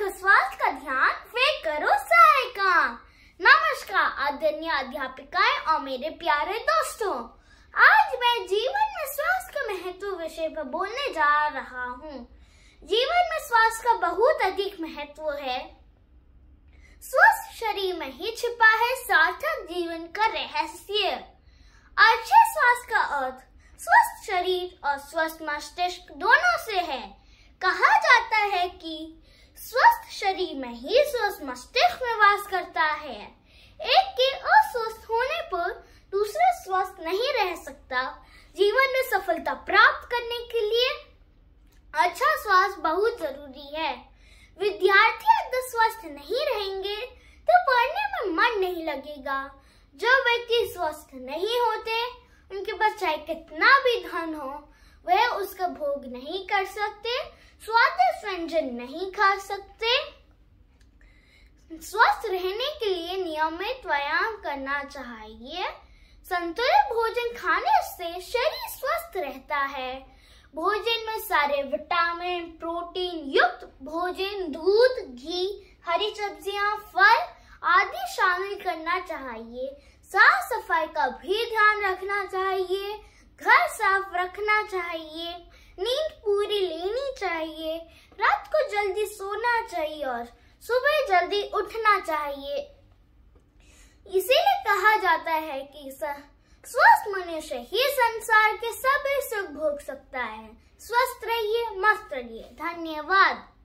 रखो स्वास्थ्य का ध्यान वे करो सारे काम नमस्कार आदरणीय अध्यापिकाएं और मेरे प्यारे दोस्तों आज मैं जीवन में स्वास्थ्य का महत्व विषय पर बोलने जा रहा हूँ जीवन में स्वास्थ्य का बहुत अधिक महत्व है स्वस्थ शरीर में ही छिपा है सार्थक जीवन का रहस्य अच्छे स्वास्थ्य का अर्थ स्वस्थ शरीर और स्वस्थ मस्तिष्क दोनों से है कहा जाता है कि स्वस्थ शरीर में ही स्वस्थ मस्तिष्क में वास करता है एक के अस्वस्थ होने पर दूसरा स्वस्थ नहीं रह सकता जीवन में सफलता प्राप्त करने के लिए अच्छा स्वास्थ्य बहुत जरूरी है विद्यार्थी अगर स्वस्थ नहीं रहेंगे तो पढ़ने में मन नहीं लगेगा जो व्यक्ति स्वस्थ नहीं होते उनके पास चाहे कितना भी धन हो वह उसका भोग नहीं कर सकते स्वादिष्ट व्यंजन नहीं खा सकते स्वस्थ रहने के लिए नियमित व्यायाम करना चाहिए संतुलित भोजन खाने से शरीर स्वस्थ रहता है भोजन में सारे विटामिन प्रोटीन युक्त भोजन दूध घी हरी सब्जियां फल आदि शामिल करना चाहिए साफ सफाई का भी ध्यान रखना चाहिए घर साफ रखना चाहिए नींद पूरी लेनी चाहिए रात को जल्दी सोना चाहिए और सुबह जल्दी उठना चाहिए इसीलिए कहा जाता है कि स्वस्थ मनुष्य ही संसार के सभी सुख भोग सकता है स्वस्थ रहिए मस्त रहिए धन्यवाद